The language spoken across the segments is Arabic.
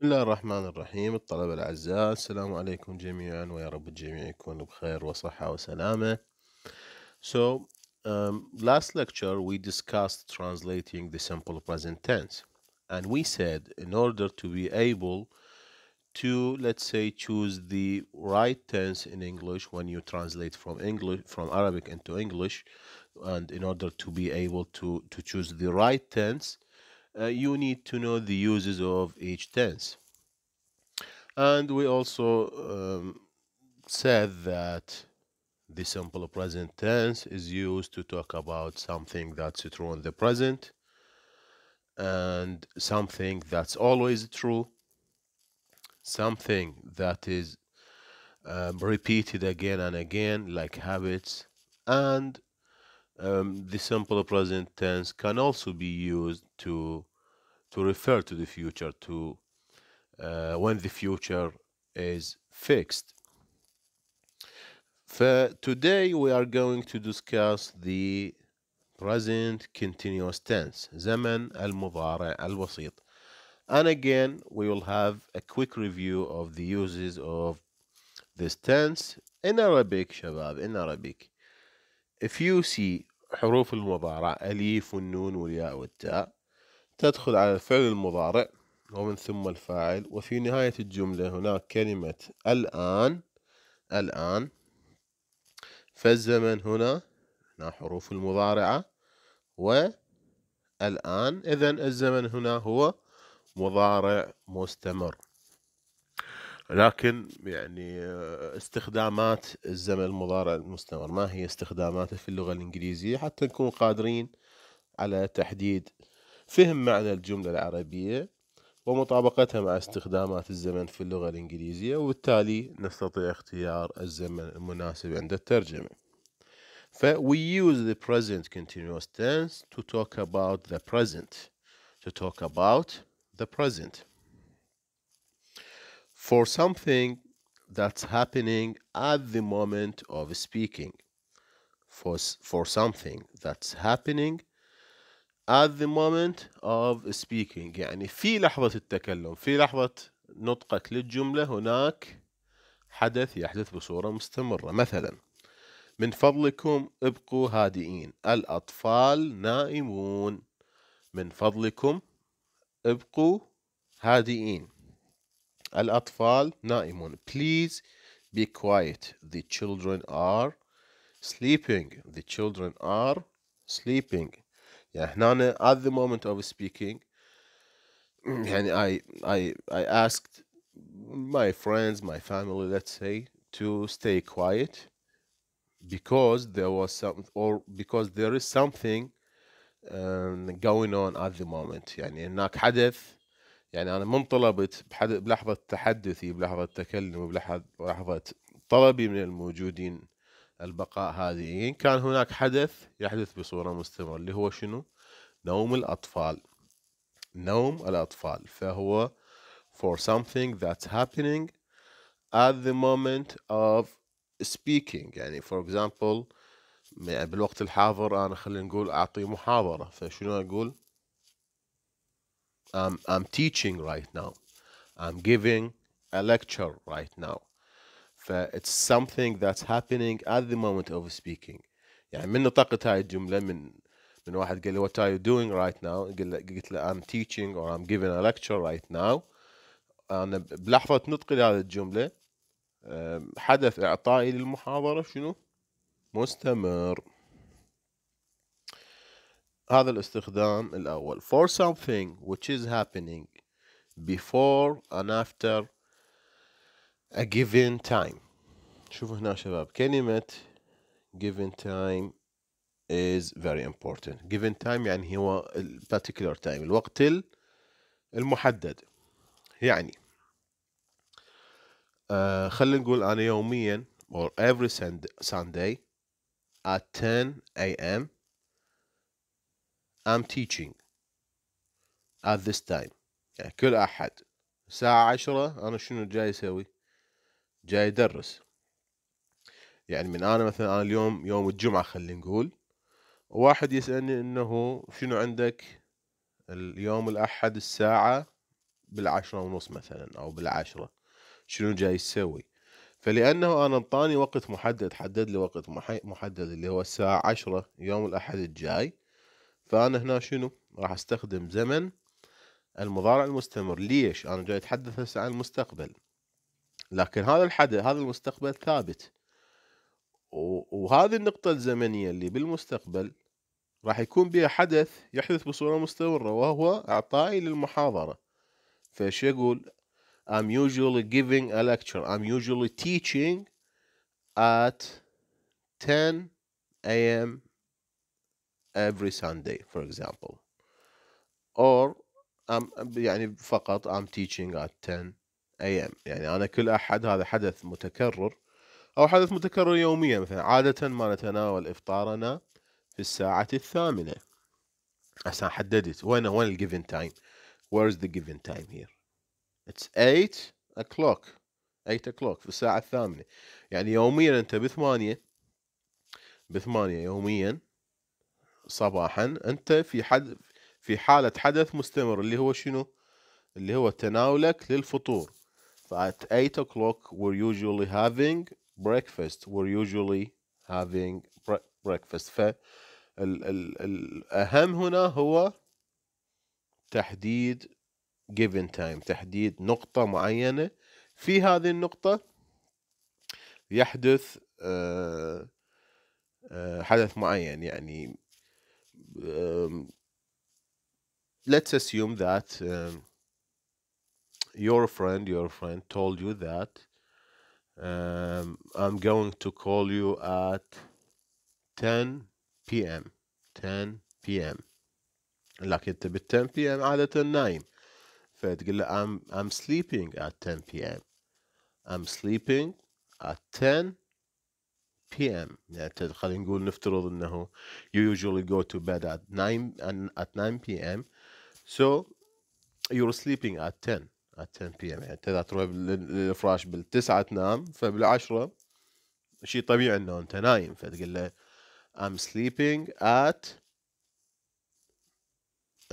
بسم الله الرحمن الرحيم الطلبة الأعزاء السلام عليكم جميعا ويا رب الجميع يكون بخير وصحة وسلامة So um, last lecture we discussed translating the simple present tense and we said in order to be able to let's say choose the right tense in English when you translate from English from Arabic into English and in order to be able to to choose the right tense uh, you need to know the uses of each tense. And we also um, said that the simple present tense is used to talk about something that's true in the present and something that's always true, something that is um, repeated again and again, like habits, and um, the simple present tense can also be used to to refer to the future to uh, when the future is fixed. For today we are going to discuss the present continuous tense زمن المضارع الوسيط and again we will have a quick review of the uses of this tense in Arabic شباب in Arabic if you see حروف المضارع أليف والنون والياء والتاء تدخل على الفعل المضارع ومن ثم الفاعل وفي نهاية الجملة هناك كلمة الآن الآن فالزمن هنا هنا حروف المضارعة والآن إذا الزمن هنا هو مضارع مستمر لكن يعني آه، استخدامات الزمن المضارع المستمر ما هي استخداماته في اللغة الإنجليزية حتى نكون قادرين على تحديد فهم معنى الجملة العربية ومطابقتها مع استخدامات الزمن في اللغة الإنجليزية وبالتالي نستطيع اختيار الزمن المناسب عند الترجمة ف we use the present continuous tense to talk about the present to talk about the present for something that's happening at the moment of speaking for, for something that's happening at the moment of speaking يعني في لحظة التكلم في لحظة نطقك للجملة هناك حدث يحدث بصورة مستمرة مثلا من فضلكم ابقوا هادئين الأطفال نائمون من فضلكم ابقوا هادئين الأطفال نائمون please be quiet the children are sleeping the children are sleeping Yeah, هنا at the moment I was speaking يعني I I I asked my friends my family let's say to stay quiet because there was some or because there is something um, going on at the moment يعني هناك حدث يعني انا من طلبت بحد... بلحظه تحدثي بلحظه تكلمي بلحظه طلبي من الموجودين البقاء هذه إن كان هناك حدث يحدث بصورة مستمرة اللي هو شنو نوم الأطفال نوم الأطفال فهو for something that's happening at the moment of speaking يعني for example يعني بالوقت الحاضر أنا خلينا نقول أعطي محاضرة فشنو أقول I'm, I'm teaching right now I'm giving a lecture right now فاتس something that's happening at the moment of speaking يعني من نطقت هاي الجمله من من واحد قال لي what are you doing right now قلت له I'm teaching or I'm giving a lecture right now انا بلحظه نطقي لهذه الجمله حدث اعطائي للمحاضره شنو مستمر هذا الاستخدام الاول for something which is happening before and after a given time شوفوا هنا شباب كلمة given time is very important given time يعني هو ال particular time الوقت المحدد يعني آه خلينا نقول أنا يوميا or every Sunday at 10 a.m. I'm teaching at this time يعني كل أحد الساعة عشرة أنا شنو جاي أسوي؟ جاي يدرس يعني من انا مثلا انا اليوم يوم الجمعه خلينا نقول واحد يسالني انه شنو عندك اليوم الاحد الساعه بالعشرة ونص مثلا او بالعشرة شنو جاي تسوي فلانه انا انطاني وقت محدد حدد لي وقت محدد اللي هو الساعه عشرة يوم الاحد الجاي فانا هنا شنو راح استخدم زمن المضارع المستمر ليش انا جاي اتحدث هسه عن المستقبل لكن هذا الحدث هذا المستقبل ثابت وهذه النقطة الزمنية اللي بالمستقبل راح يكون بها حدث يحدث بصورة مستمرة وهو إعطائي للمحاضرة فش يقول I'm usually giving a lecture I'm usually teaching at 10 a.m. every Sunday for example or I'm يعني فقط I'm teaching at 10 ايام يعني انا كل احد هذا حدث متكرر او حدث متكرر يوميا مثلا عاده ما نتناول افطارنا في الساعه الثامنه هسه حددت وين وين الجيفن تايم از the given time here it's 8 o'clock 8 o'clock في الساعة الثامنة يعني يوميا أنت بثمانية بثمانية يوميا صباحا أنت في حد في حالة حدث مستمر اللي هو شنو اللي هو تناولك للفطور at 8 o'clock we're usually having breakfast we're usually having breakfast فالأهم هنا هو تحديد given time تحديد نقطة معينة في هذه النقطة يحدث حدث معين يعني let's assume that um, your friend, your friend told you that um, I'm going to call you at 10 p.m. 10 p.m. لكن انت بال 10 p.m. عادة نايم فتقول له I'm, I'm sleeping at 10 p.m. I'm sleeping at 10 p.m. يعني خلينا نقول نفترض انه you usually go to bed at 9 at 9 p.m. so you're sleeping at 10 على 10 بي ام يعني انت اذا تروح للفراش بالتسعه تنام فبالعشره شيء طبيعي انه انت نايم فتقول له I'm sleeping at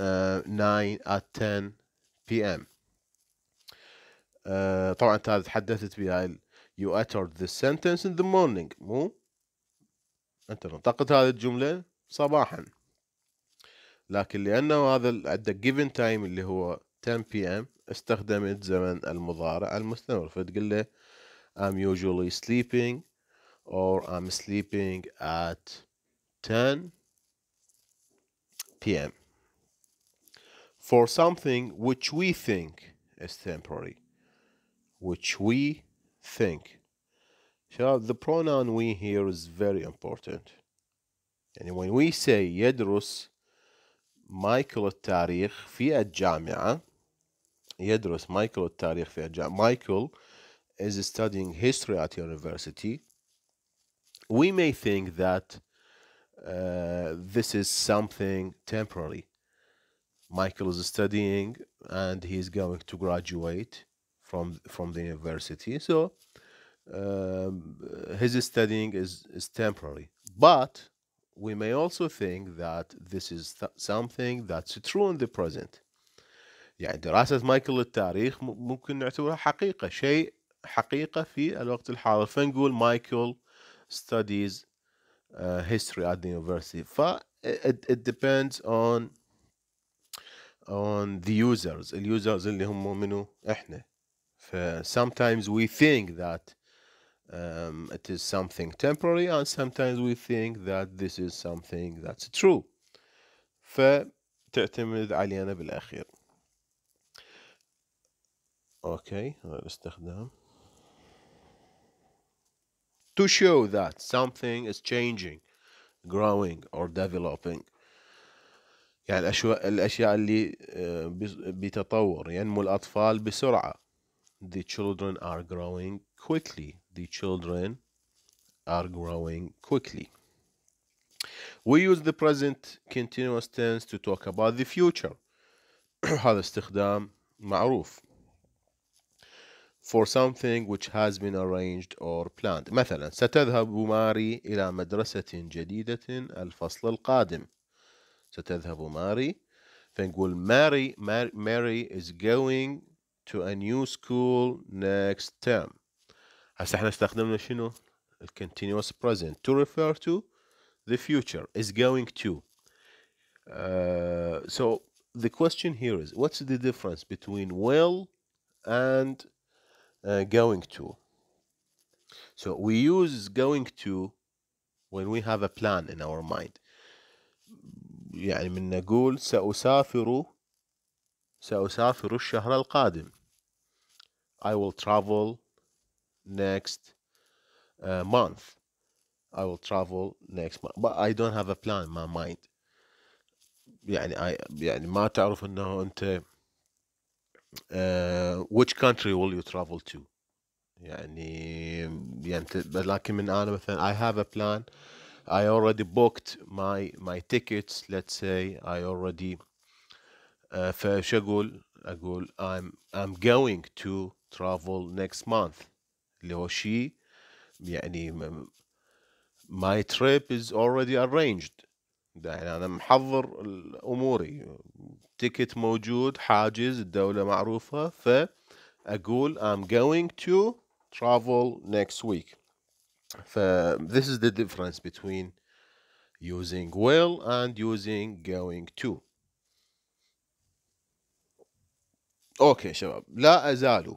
uh, آه، 9 at 10 p.m. uh, طبعا انت تحدثت بها you uttered this sentence in the morning مو انت نطقت هذه الجمله صباحا لكن لانه هذا عندك given time اللي هو 10 p.m. استخدمت زمن المضارع المستمر فتقول له I'm usually sleeping or I'm sleeping at 10 p.m. For something which we think is temporary. Which we think. So the pronoun we here is very important. And when we say يدرس مايكل التاريخ في الجامعة يدرس مايكل التاريخ في مايكل is studying history at university we may think that uh, this is something temporary Michael is studying and he is going to graduate from from the university. So um, his studying is, is temporary. But we may also think that this is th something that's true in the present. يعني دراسة مايكل للتاريخ ممكن نعتبرها حقيقة شيء حقيقة في الوقت الحاضر فنقول مايكل studies uh, history at the university ف it, it depends on on the users اليوزرز اللي هم منو احنا ف sometimes we think that um, it is something temporary and sometimes we think that this is something that's true فتعتمد علينا بالاخير اوكي هذا الاستخدام to show that something is changing growing or developing يعني الأشياء, الأشياء اللي بتطور ينمو الأطفال بسرعة the children are growing quickly the children are growing quickly we use the present continuous tense to talk about the future هذا استخدام معروف for something which has been arranged or planned مثلا ستذهب ماري إلى مدرسة جديدة الفصل القادم ستذهب ماري فنقول ماري ماري is going to a new school next term هسه احنا استخدمنا شنو ال continuous present to refer to the future is going to uh, so the question here is what's the difference between will and uh, going to. So we use going to when we have a plan in our mind. يعني من نقول سأسافر سأسافر الشهر القادم. I will travel next uh, month. I will travel next month. But I don't have a plan in my mind. يعني I يعني ما تعرف انه انت uh, which country will you travel to يعني يعني لكن من انا مثلا I have a plan I already booked my my tickets let's say I already uh, فش اقول اقول I'm I'm going to travel next month اللي هو يعني my trip is already arranged يعني انا محضر اموري تيكت موجود حاجز الدولة معروفة فأقول I'm going to travel next week ف this is the difference between using will and using going to اوكي شباب لا ازال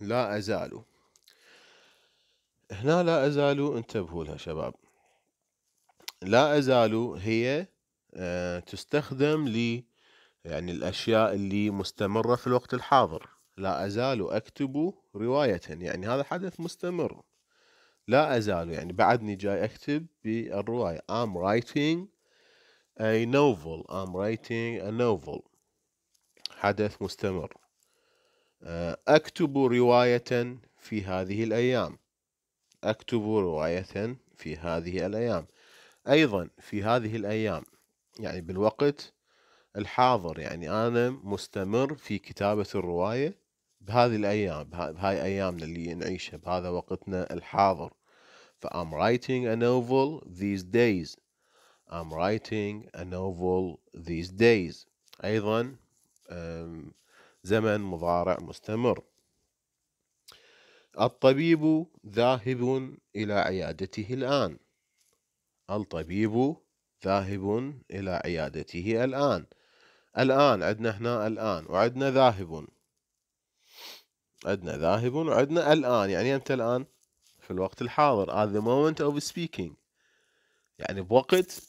لا ازال هنا لا ازال انتبهوا لها شباب لا ازال هي آه، تستخدم يعني الأشياء اللي مستمرة في الوقت الحاضر لا أزال أكتب رواية يعني هذا حدث مستمر لا أزال يعني بعدني جاي أكتب بالرواية I'm writing a novel I'm writing a novel حدث مستمر آه، أكتب رواية في هذه الأيام أكتب رواية في هذه الأيام أيضا في هذه الأيام يعني بالوقت الحاضر يعني انا مستمر في كتابه الروايه بهذه الايام بهاي ايامنا اللي نعيشها بهذا وقتنا الحاضر ف I'm writing a novel these days I'm writing a novel these days ايضا زمن مضارع مستمر الطبيب ذاهب إلى عيادته الآن الطبيب ذاهب إلى عيادته الآن الآن عندنا هنا الآن وعندنا ذاهب عندنا ذاهب وعندنا الآن يعني أنت الآن في الوقت الحاضر at the moment of speaking يعني بوقت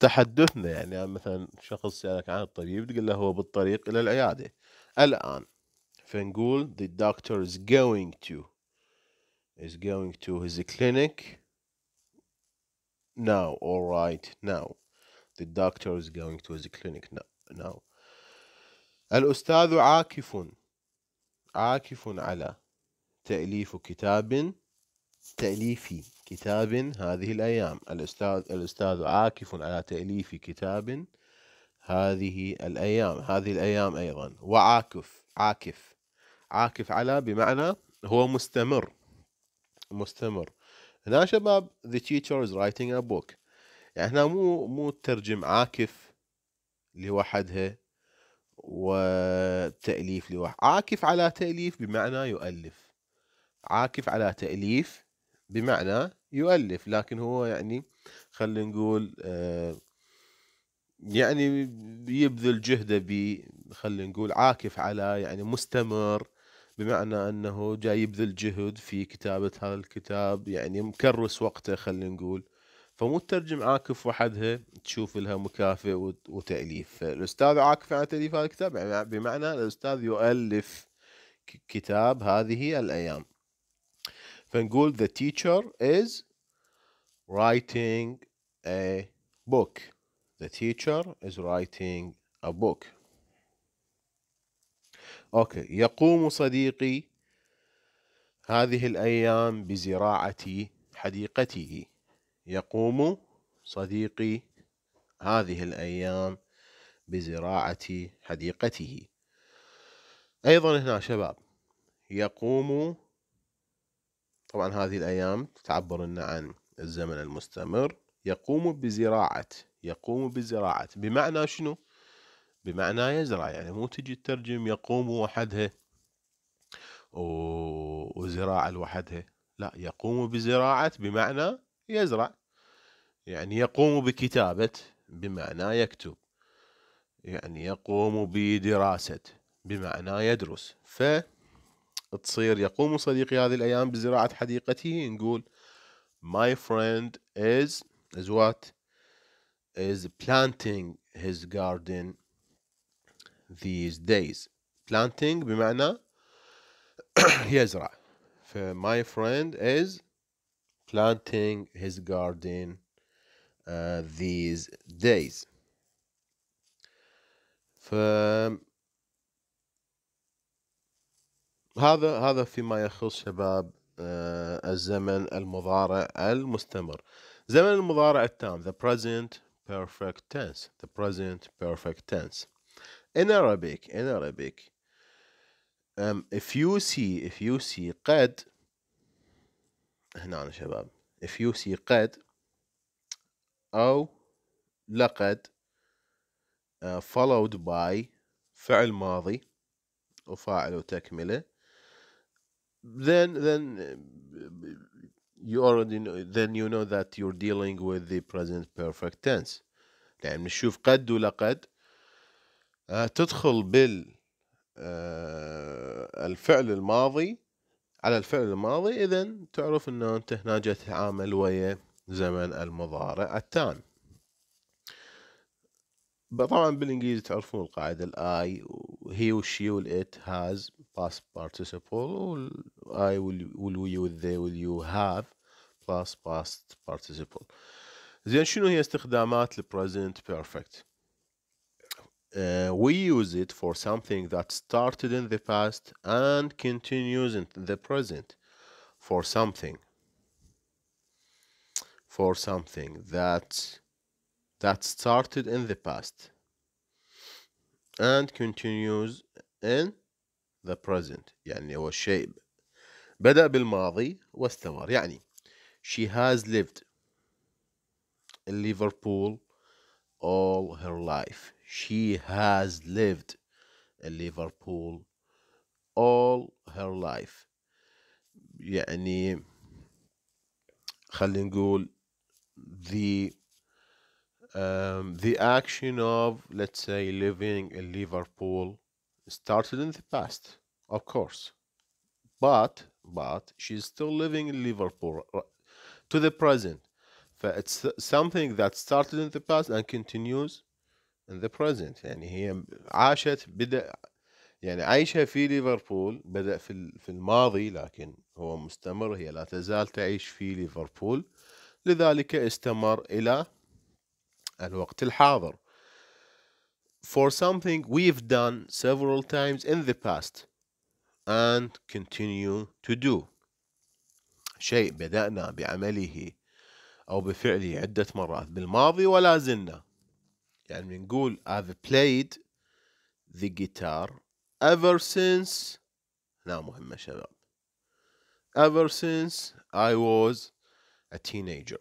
تحدثنا يعني مثلا شخص سألك عن الطبيب تقول له هو بالطريق إلى العيادة الآن فنقول the doctor is going to is going to his clinic now all right now the doctor is going to his clinic now now الأستاذ عاكف عاكف على تأليف كتاب تأليف كتاب هذه الأيام الأستاذ الأستاذ عاكف على تأليف كتاب هذه الأيام هذه الأيام أيضا وعاكف عاكف عاكف على بمعنى هو مستمر مستمر هنا شباب the teacher is writing a book يعني هنا مو مو ترجم عاكف لوحدها وتأليف لوحد عاكف على تأليف بمعنى يؤلف عاكف على تأليف بمعنى يؤلف لكن هو يعني خلينا نقول آه، يعني يبذل جهده ب خلينا نقول عاكف على يعني مستمر بمعنى انه جاي يبذل جهد في كتابة هذا الكتاب يعني مكرس وقته خلينا نقول فمو تترجم عاكف وحدها تشوف لها مكافئ وتاليف الاستاذ عاكف على تاليف هذا الكتاب يعني بمعنى الاستاذ يؤلف كتاب هذه الايام فنقول the teacher is writing a book the teacher is writing a book اوكي يقوم صديقي هذه الايام بزراعه حديقته يقوم صديقي هذه الأيام بزراعة حديقته أيضا هنا شباب يقوم طبعا هذه الأيام تعبر لنا عن الزمن المستمر يقوم بزراعة يقوم بزراعة بمعنى شنو؟ بمعنى يزرع يعني مو تجي تترجم يقوم وحدها وزراعة لوحدها لا يقوم بزراعة بمعنى يزرع يعني يقوم بكتابة بمعنى يكتب يعني يقوم بدراسة بمعنى يدرس فتصير يقوم صديقي هذه الأيام بزراعة حديقته نقول my friend is is what is planting his garden these days planting بمعنى يزرع ف my friend is planting his garden uh, these days ف هذا هذا فيما يخص شباب الزمن المضارع المستمر زمن المضارع التام the present perfect tense the present perfect tense in Arabic in Arabic um, if you see if you see قد هنا شباب if you see قد أو لقد followed by فعل ماضي وفاعل وتكمله then then you already know, then you know that you're dealing with the present perfect tense لأن يعني نشوف قد ولقد تدخل بال الفعل الماضي على الفعل الماضي إذا تعرف أنه أنت هنا تتعامل ويا زمن المضارع التام طبعا بالإنجليزي تعرفون القاعدة الآي هي والشي والإت هاز باس participle والآي والوي والذي واليو have باس past participle زين شنو هي استخدامات البريزنت بيرفكت uh, we use it for something that started in the past and continues in the present for something for something that that started in the past and continues in the present يعني هو الشيء بدأ بالماضي واستمر يعني she has lived in Liverpool all her life she has lived in Liverpool all her life يعني خلينا نقول the um, the action of let's say living in Liverpool started in the past of course but but she's still living in Liverpool uh, to the present it's something that started in the past and continues ان the present يعني هي عاشت بدأ يعني عايشة في ليفربول بدأ في في الماضي لكن هو مستمر هي لا تزال تعيش في ليفربول لذلك استمر إلى الوقت الحاضر for something we've done several times in the past and continue to do شيء بدأنا بعمله أو بفعله عدة مرات بالماضي ولا زلنا يعني بنقول I've played the guitar ever since لا مهمة شباب ever since I was a teenager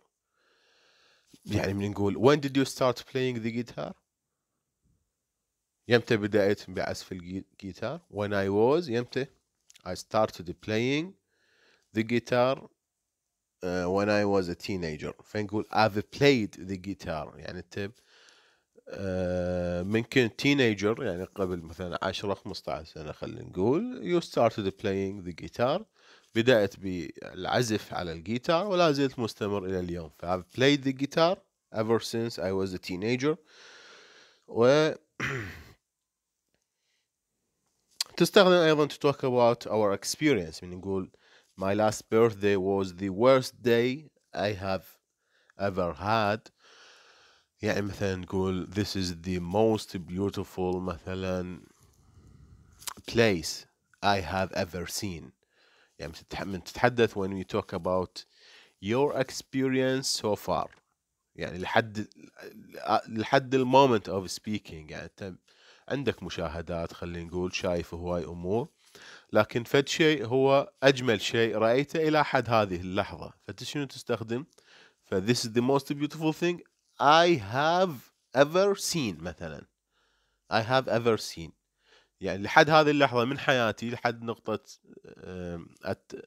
يعني بنقول when did you start playing the guitar يمتى بدأت بعزف الجيتار when I was يمتى I started playing the guitar uh, when I was a teenager فنقول I've played the guitar يعني تب آه، من كنت تينيجر يعني قبل مثلا 10 15 سنه خلينا نقول يو ستارتد بلاينج ذا جيتار بدات بالعزف على الجيتار ولا زلت مستمر الى اليوم ف I've played the guitar ever since I was a teenager و تستخدم ايضا to talk about our experience من يعني نقول my last birthday was the worst day I have ever had يعني مثلا نقول this is the most beautiful مثلا place I have ever seen يعني من تتحدث when we talk about your experience so far يعني لحد لحد المومنت اوف سبيكينج يعني انت عندك مشاهدات خلينا نقول شايف هواي امور لكن فد شيء هو اجمل شيء رايته الى حد هذه اللحظه فانت شنو تستخدم ف this is the most beautiful thing I have ever seen مثلا I have ever seen يعني لحد هذه اللحظة من حياتي لحد نقطة at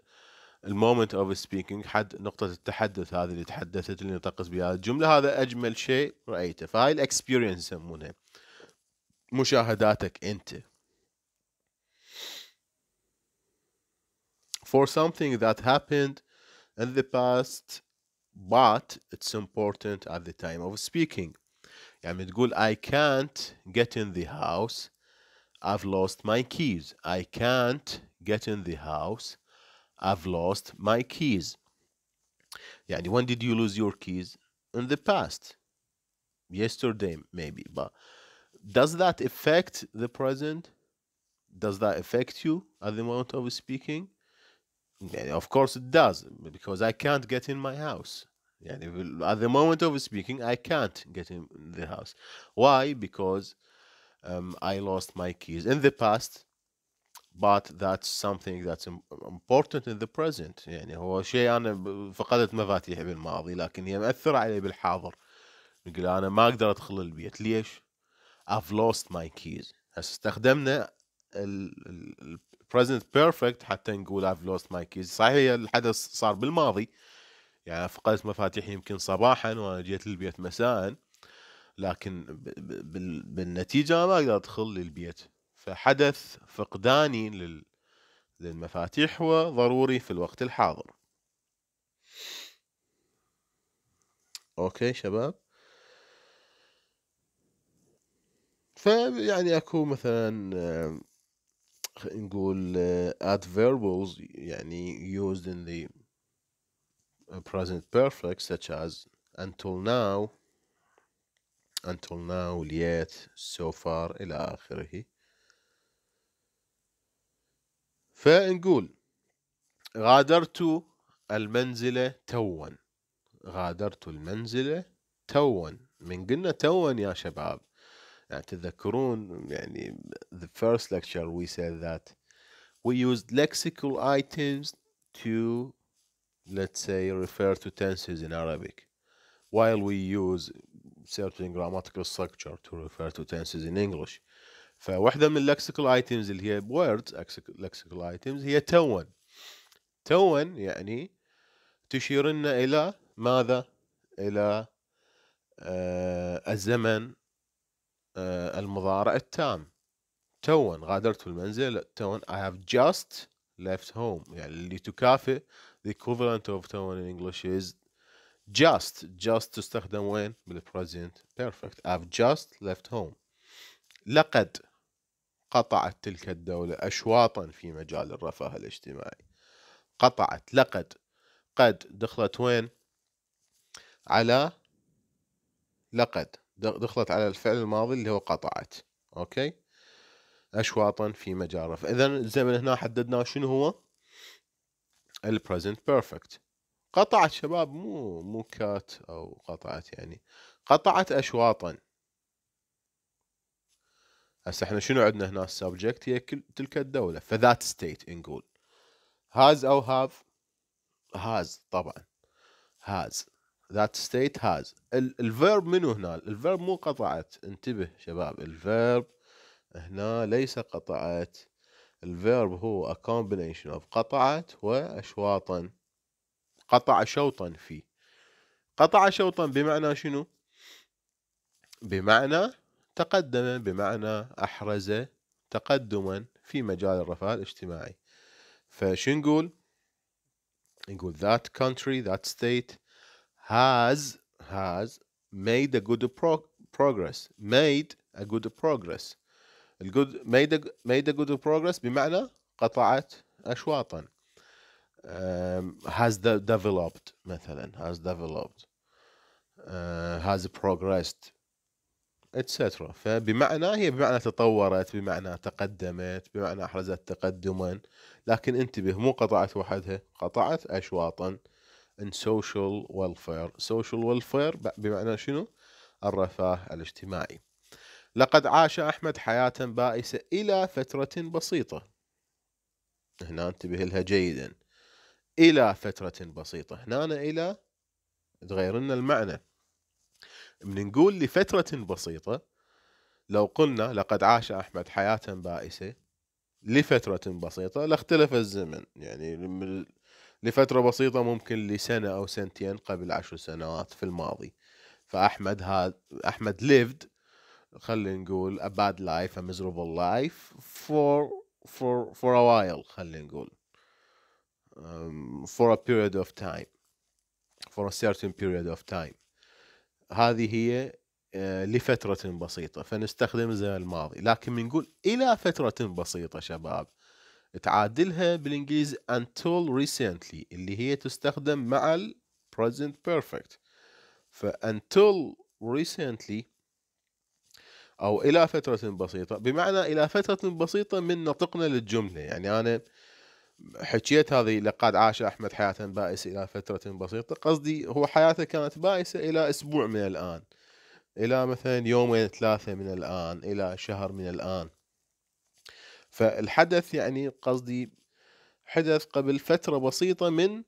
المومنت اوف سبيكينج حد نقطة التحدث هذه اللي تحدثت اللي نطقت بها الجملة هذا أجمل شيء رأيته فهاي الاكسبيرينس يسمونها مشاهداتك أنت for something that happened in the past but it's important at the time of speaking يعني تقول I can't get in the house I've lost my keys I can't get in the house I've lost my keys يعني when did you lose your keys in the past yesterday maybe but does that affect the present does that affect you at the moment of speaking of course it does, because I can't get in my house. Yeah, at the moment of speaking, I can't get in the house. Why? Because um, I lost my keys in the past, but that's something that's important in the present. يعني هو شيء أنا فقدت مفاتيحي بالماضي لكن هي مأثرة علي بالحاضر. نقول أنا ما أقدر أدخل البيت ليش؟ I've lost my keys. هسه استخدمنا present perfect حتى نقول I've lost my keys صحيح الحدث صار بالماضي يعني فقدت مفاتيحي يمكن صباحا وانا جيت للبيت مساء لكن بالنتيجه ما اقدر ادخل للبيت فحدث فقداني لل للمفاتيح هو ضروري في الوقت الحاضر اوكي شباب فيعني اكو مثلا نقول آه، adverbials يعني used in the present perfect such as until now until now yet so far إلى آخره فنقول غادرت المنزل توا غادرت المنزل توا من قلنا توا يا شباب تتذكرون uh, يعني the first lecture we said that we used lexical items to let's say refer to tenses in Arabic while we use certain grammatical structure to refer to tenses in English فواحدة من lexical items اللي هي words lexical items هي تون تون يعني تشير لنا إلى ماذا إلى الزمن آه، المضارع التام تون غادرت المنزل تون I have just left home يعني اللي تكافئ the equivalent of tone in English is just just تستخدم وين بالpresent perfect I've just left home لقد قطعت تلك الدولة أشواطا في مجال الرفاه الاجتماعي قطعت لقد قد دخلت وين على لقد دخلت على الفعل الماضي اللي هو قطعت اوكي اشواطا في مجارة فاذا الزمن هنا حددناه شنو هو البريزنت بيرفكت قطعت شباب مو مو كات او قطعت يعني قطعت اشواطا هسه احنا شنو عندنا هنا السبجكت هي تلك الدولة فذات ستيت نقول هاز او هاف هاز طبعا هاز ذات ستيت هاز الفيرب منو هنا الفيرب مو قطعت انتبه شباب الفيرب هنا ليس قطعت الفيرب هو a combination of قطعت وأشواطا قطع شوطا فيه قطع شوطا بمعنى شنو بمعنى تقدم بمعنى أحرز تقدما في مجال الرفاه الاجتماعي فشنقول نقول نقول that country that state has has made a good pro progress made a good progress الجود made a, made a good progress بمعنى قطعت أشواطا um, has de developed مثلا has developed uh, has progressed etc فبمعنى هي بمعنى تطورت بمعنى تقدمت بمعنى أحرزت تقدما لكن انتبه مو قطعت وحدها قطعت أشواطا ان سوشيال ويلفير سوشيال ويلفير بمعنى شنو الرفاه الاجتماعي لقد عاش أحمد حياة بائسة إلى فترة بسيطة هنا انتبه لها جيدا إلى فترة بسيطة هنا إلى تغير لنا المعنى من نقول لفترة بسيطة لو قلنا لقد عاش أحمد حياة بائسة لفترة بسيطة لاختلف الزمن يعني لفترة بسيطة ممكن لسنة أو سنتين قبل عشر سنوات في الماضي فأحمد هاد أحمد lived خلينا نقول a bad life a miserable life for for for a while خلينا نقول um, for a period of time for a certain period of time هذه هي آه، لفترة بسيطة فنستخدم زي الماضي لكن بنقول إلى فترة بسيطة شباب تعادلها بالانجليزي until recently اللي هي تستخدم مع ال present perfect ف until recently او الى فتره بسيطه بمعنى الى فتره بسيطه من نطقنا للجمله يعني انا حكيت هذه لقد عاش احمد حياه بائسه الى فتره بسيطه قصدي هو حياته كانت بائسه الى اسبوع من الان الى مثلا يومين ثلاثه من الان الى شهر من الان فالحدث يعني قصدي حدث قبل فترة بسيطة من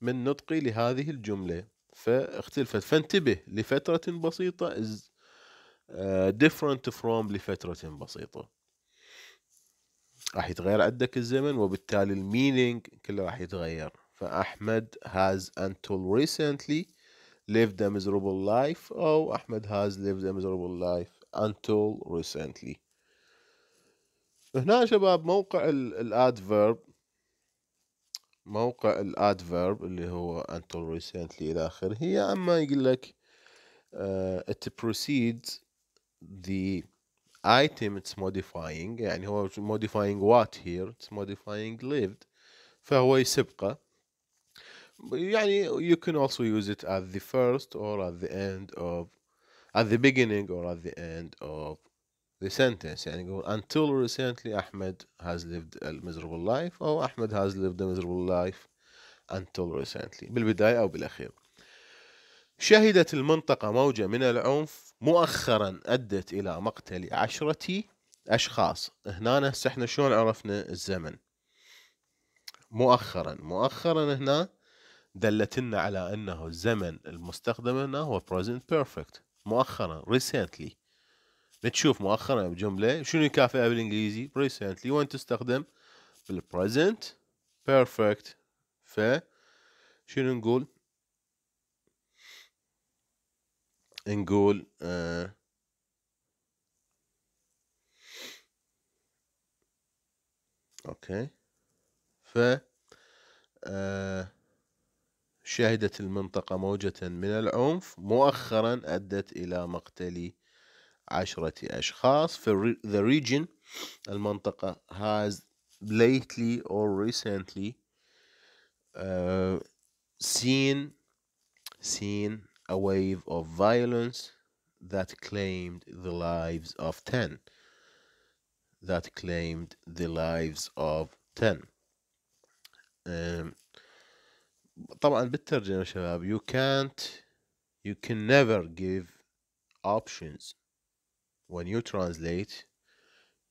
من نطقي لهذه الجملة فاختلفت فانتبه لفترة بسيطة is آه، different from لفترة بسيطة راح يتغير عندك الزمن وبالتالي الميننج كله راح يتغير فأحمد has until recently lived a miserable life أو أحمد has lived a miserable life until recently هنا شباب موقع الادفيرب موقع الادفيرب اللي هو until recently الى اخره يا اما يقول لك ات بروسيد ذا item it's modifying يعني هو modifying what here it's modifying lived فهو يسبقه يعني you can also use it at the first or at the end of at the beginning or at the end of the sentence يعني يقول until recently Ahmed has lived a miserable life أو أحمد has lived a miserable life until recently بالبداية أو بالأخير شهدت المنطقة موجة من العنف مؤخرا أدت إلى مقتل عشرة أشخاص هنا هسه احنا شلون عرفنا الزمن مؤخرا مؤخرا هنا دلتنا على أنه الزمن المستخدم هنا هو present perfect مؤخرا recently تشوف مؤخرا بجمله شنو يكافئها بالانجليزي recently وين تستخدم بالبريزنت بيرفكت ف شنو نقول نقول آه اوكي ف آه شهدت المنطقة موجة من العنف مؤخرا أدت إلى مقتل عشرة أشخاص في the region المنطقة has lately or recently uh, seen seen a wave of violence that claimed the lives of 10 that claimed the lives of 10 um, طبعا بالترجمة شباب you can't you can never give options when you translate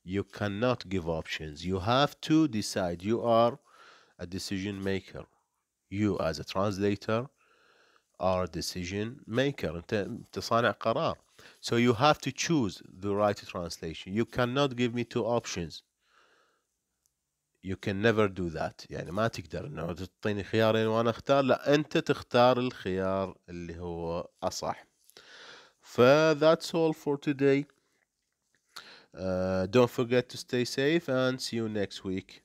you cannot give options you have to decide you are a decision maker you as a translator are a decision maker so you have to choose the right translation you cannot give me two options you can never do that يعني ما تقدر انه تعطيني خيارين وانا اختار لا انت تختار الخيار اللي هو اصح ف that's all for today uh, don't forget to stay safe and see you next week.